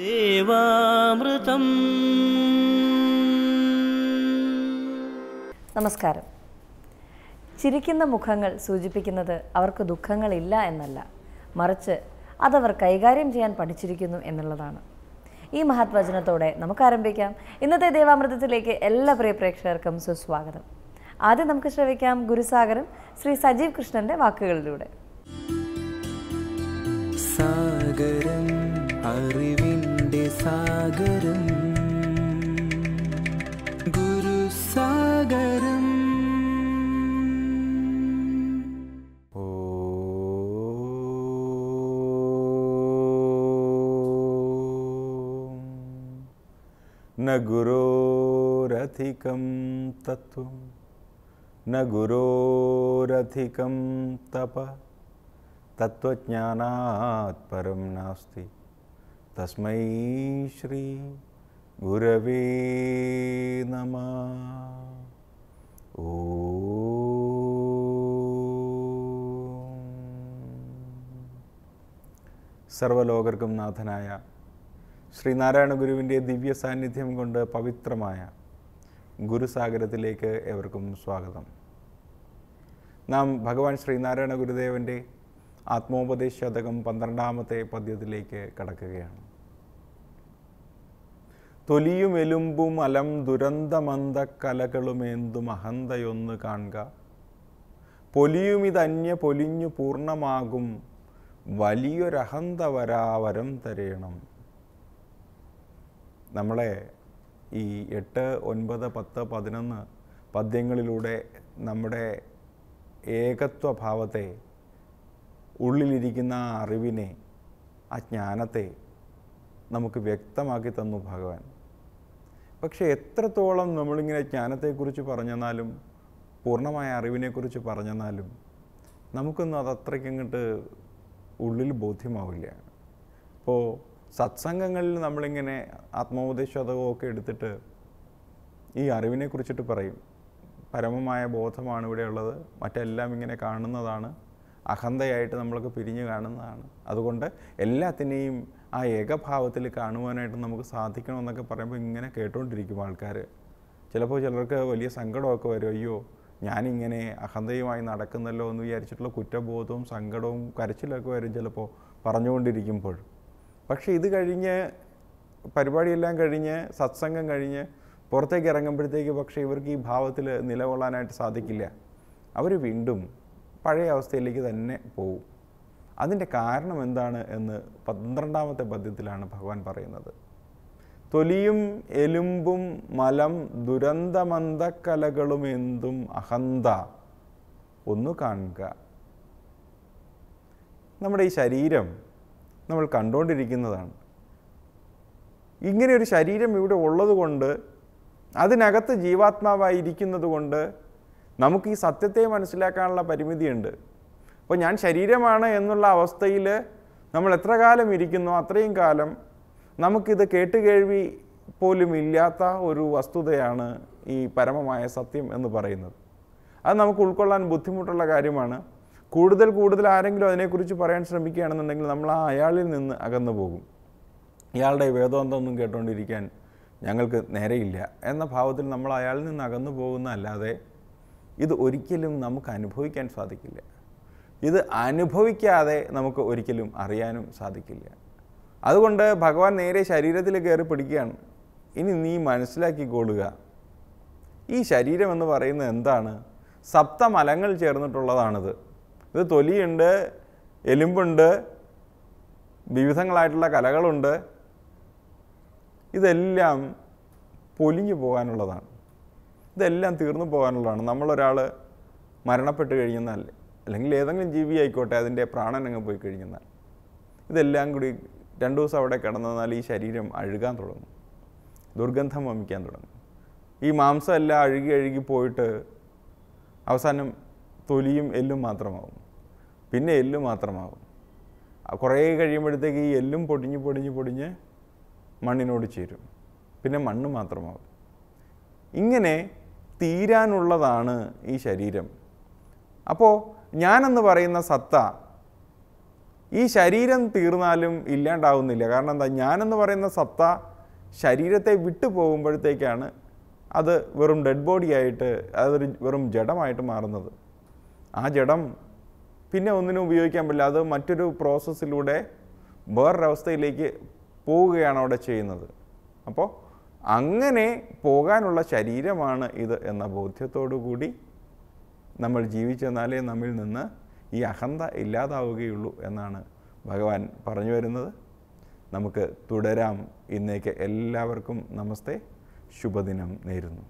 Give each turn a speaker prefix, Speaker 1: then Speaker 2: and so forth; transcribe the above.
Speaker 1: ദേവാമൃതം നമസ്കാരം ചിരിക്കുന്ന മുഖങ്ങൾ സൂചിപ്പിക്കുന്നത് അവർക്ക് ദുഃഖങ്ങളില്ല എന്നല്ല മറിച്ച് അതവർ കൈകാര്യം ചെയ്യാൻ പഠിച്ചിരിക്കുന്നു എന്നുള്ളതാണ് ഈ മഹത്വചനത്തോടെ നമുക്ക് ആരംഭിക്കാം ഇന്നത്തെ ദേവാമൃതത്തിലേക്ക് എല്ലാ പ്രിയ പ്രേക്ഷകർക്കും സുസ്വാഗതം ആദ്യം നമുക്ക് ശ്രവിക്കാം ഗുരുസാഗരം ശ്രീ സജീവ് കൃഷ്ണന്റെ വാക്കുകളിലൂടെ സാഗരം അറിവ് सागरम् गुरुसागरम् न गुरोरधिकं तत्व न गुरोरधिकं तप तत्व परं नास्ति തസ്മൈ ശ്രീ ഗുരവേ നമ ഓ സർവലോകർക്കും നാഥനായ ശ്രീനാരായണ ഗുരുവിൻ്റെ ദിവ്യ സാന്നിധ്യം കൊണ്ട് പവിത്രമായ ഗുരുസാഗരത്തിലേക്ക് എവർക്കും സ്വാഗതം നാം ഭഗവാൻ ശ്രീനാരായണ ഗുരുദേവൻ്റെ ആത്മോപദേശതകം പന്ത്രണ്ടാമത്തെ പദ്യത്തിലേക്ക് കടക്കുകയാണ് തൊലിയും എലുമ്പും അലം ദുരന്തമന്ത കലകളുമേന്തു മഹന്തയൊന്ന് കാണുക പൊലിയുമിതന്യ പൊലിഞ്ഞു പൂർണ്ണമാകും വലിയൊരഹന്ത വരാവരം തരയണം നമ്മളെ ഈ എട്ട് ഒൻപത് പത്ത് പതിനൊന്ന് പദ്യങ്ങളിലൂടെ നമ്മുടെ ഏകത്വഭാവത്തെ ഉള്ളിലിരിക്കുന്ന അറിവിനെ ആ ജ്ഞാനത്തെ നമുക്ക് വ്യക്തമാക്കി തന്നു ഭഗവാൻ പക്ഷേ എത്രത്തോളം നമ്മളിങ്ങനെ ജ്ഞാനത്തെക്കുറിച്ച് പറഞ്ഞെന്നാലും പൂർണ്ണമായ അറിവിനെക്കുറിച്ച് പറഞ്ഞെന്നാലും നമുക്കൊന്നും അത് അത്രയ്ക്കങ്ങോട്ട് ഉള്ളിൽ ബോധ്യമാവില്ല ഇപ്പോൾ സത്സംഗങ്ങളിൽ നമ്മളിങ്ങനെ ആത്മോപദേശതകമൊക്കെ എടുത്തിട്ട് ഈ അറിവിനെ കുറിച്ചിട്ട് പറയും പരമമായ ബോധമാണ് ഇവിടെയുള്ളത് മറ്റെല്ലാം ഇങ്ങനെ കാണുന്നതാണ് അഹന്തയായിട്ട് നമ്മളൊക്കെ പിരിഞ്ഞു കാണുന്നതാണ് അതുകൊണ്ട് എല്ലാത്തിനെയും ആ ഏകഭാവത്തിൽ കാണുവാനായിട്ട് നമുക്ക് സാധിക്കണമെന്നൊക്കെ പറയുമ്പോൾ ഇങ്ങനെ കേട്ടുകൊണ്ടിരിക്കും ആൾക്കാർ ചിലപ്പോൾ ചിലർക്ക് വലിയ സങ്കടമൊക്കെ വരും അയ്യോ ഞാനിങ്ങനെ അഹന്തയുമായി നടക്കുന്നല്ലോ എന്ന് വിചാരിച്ചിട്ടുള്ള കുറ്റബോധവും സങ്കടവും കരച്ചിലൊക്കെ വരും ചിലപ്പോൾ പറഞ്ഞുകൊണ്ടിരിക്കുമ്പോൾ പക്ഷേ ഇത് കഴിഞ്ഞ് പരിപാടിയെല്ലാം കഴിഞ്ഞ് സത്സംഗം കഴിഞ്ഞ് പുറത്തേക്ക് ഇറങ്ങുമ്പോഴത്തേക്ക് പക്ഷേ ഇവർക്ക് ഈ ഭാവത്തിൽ നിലകൊള്ളാനായിട്ട് സാധിക്കില്ല അവർ വീണ്ടും പഴയ അവസ്ഥയിലേക്ക് തന്നെ പോവും അതിൻ്റെ കാരണം എന്താണ് എന്ന് പന്ത്രണ്ടാമത്തെ പദ്യത്തിലാണ് ഭഗവാൻ പറയുന്നത് തൊലിയും എലുമ്പും മലം ദുരന്തമന്ദക്കലകളും എന്തും അഹന്ത ഒന്നു കാണുക നമ്മുടെ ഈ ശരീരം നമ്മൾ കണ്ടുകൊണ്ടിരിക്കുന്നതാണ് ഇങ്ങനെ ഒരു ശരീരം ഇവിടെ ഉള്ളതുകൊണ്ട് അതിനകത്ത് ജീവാത്മാവായിരിക്കുന്നത് കൊണ്ട് നമുക്ക് ഈ സത്യത്തെ മനസ്സിലാക്കാനുള്ള പരിമിതിയുണ്ട് അപ്പോൾ ഞാൻ ശരീരമാണ് എന്നുള്ള അവസ്ഥയിൽ നമ്മൾ എത്ര കാലം ഇരിക്കുന്നു അത്രയും കാലം നമുക്കിത് കേട്ടുകേഴ്വി പോലും ഇല്ലാത്ത ഒരു വസ്തുതയാണ് ഈ പരമമായ സത്യം എന്ന് പറയുന്നത് അത് നമുക്ക് ഉൾക്കൊള്ളാൻ ബുദ്ധിമുട്ടുള്ള കാര്യമാണ് കൂടുതൽ കൂടുതൽ ആരെങ്കിലും അതിനെക്കുറിച്ച് പറയാൻ ശ്രമിക്കുകയാണെന്നുണ്ടെങ്കിൽ നമ്മൾ ആ അയാളിൽ നിന്ന് അകന്നു പോകും ഇയാളുടെ വേദോന്തമൊന്നും കേട്ടുകൊണ്ടിരിക്കാൻ ഞങ്ങൾക്ക് നേരെയില്ല എന്ന ഭാവത്തിൽ നമ്മൾ അയാളിൽ നിന്ന് അകന്നു പോകുന്ന അല്ലാതെ ഇത് ഒരിക്കലും നമുക്ക് അനുഭവിക്കാൻ സാധിക്കില്ല ഇത് അനുഭവിക്കാതെ നമുക്ക് ഒരിക്കലും അറിയാനും സാധിക്കില്ല അതുകൊണ്ട് ഭഗവാൻ നേരെ ശരീരത്തിൽ കയറി പിടിക്കുകയാണ് ഇനി നീ മനസ്സിലാക്കിക്കൊള്ളുക ഈ ശരീരം എന്ന് പറയുന്നത് എന്താണ് സപ്തമലങ്ങൾ ചേർന്നിട്ടുള്ളതാണിത് ഇത് തൊലിയുണ്ട് എലുമ്പുണ്ട് വിവിധങ്ങളായിട്ടുള്ള കലകളുണ്ട് ഇതെല്ലാം പൊലിഞ്ഞു പോകാനുള്ളതാണ് ഇതെല്ലാം തീർന്നു പോകാനുള്ളതാണ് നമ്മളൊരാൾ മരണപ്പെട്ട് കഴിഞ്ഞെന്നാൽ അല്ലെങ്കിൽ ഏതെങ്കിലും ജീവി ആയിക്കോട്ടെ അതിൻ്റെ പ്രാണൻ അങ്ങ് പോയി കഴിഞ്ഞെന്നാൽ ഇതെല്ലാം കൂടി രണ്ട് ദിവസം അവിടെ കിടന്നാൽ ഈ ശരീരം അഴുകാൻ തുടങ്ങും ദുർഗന്ധം വമിക്കാൻ തുടങ്ങും ഈ മാംസം എല്ലാം അഴുകി അഴുകി പോയിട്ട് അവസാനം തൊലിയും എല്ലും മാത്രമാവും പിന്നെ എല്ലും മാത്രമാവും കുറേ കഴിയുമ്പോഴത്തേക്ക് ഈ എല്ലും പൊടിഞ്ഞ് പൊടിഞ്ഞ് പൊടിഞ്ഞ് മണ്ണിനോട് ചേരും പിന്നെ മണ്ണ് മാത്രമാവും ഇങ്ങനെ തീരാനുള്ളതാണ് ഈ ശരീരം അപ്പോൾ ഞാനെന്ന് പറയുന്ന സത്ത ഈ ശരീരം തീർന്നാലും ഇല്ലാണ്ടാവുന്നില്ല കാരണം എന്താ ഞാനെന്ന് പറയുന്ന സത്ത ശരീരത്തെ വിട്ടു പോകുമ്പോഴത്തേക്കാണ് അത് വെറും ഡെഡ് ബോഡി ആയിട്ട് അതൊരു വെറും ജഡമായിട്ട് മാറുന്നത് ആ ജഡം പിന്നെ ഒന്നിനും ഉപയോഗിക്കാൻ പറ്റില്ല അത് മറ്റൊരു പ്രോസസ്സിലൂടെ വേറൊരവസ്ഥയിലേക്ക് പോവുകയാണ് അവിടെ ചെയ്യുന്നത് അപ്പോൾ അങ്ങനെ പോകാനുള്ള ശരീരമാണ് ഇത് എന്ന ബോധ്യത്തോടു കൂടി നമ്മൾ ജീവിച്ചെന്നാലേ നമ്മിൽ നിന്ന് ഈ അഹന്ത ഇല്ലാതാവുകയുള്ളൂ എന്നാണ് ഭഗവാൻ പറഞ്ഞു വരുന്നത് നമുക്ക് തുടരാം ഇന്നേക്ക് എല്ലാവർക്കും നമസ്തേ ശുഭദിനം നേരുന്നു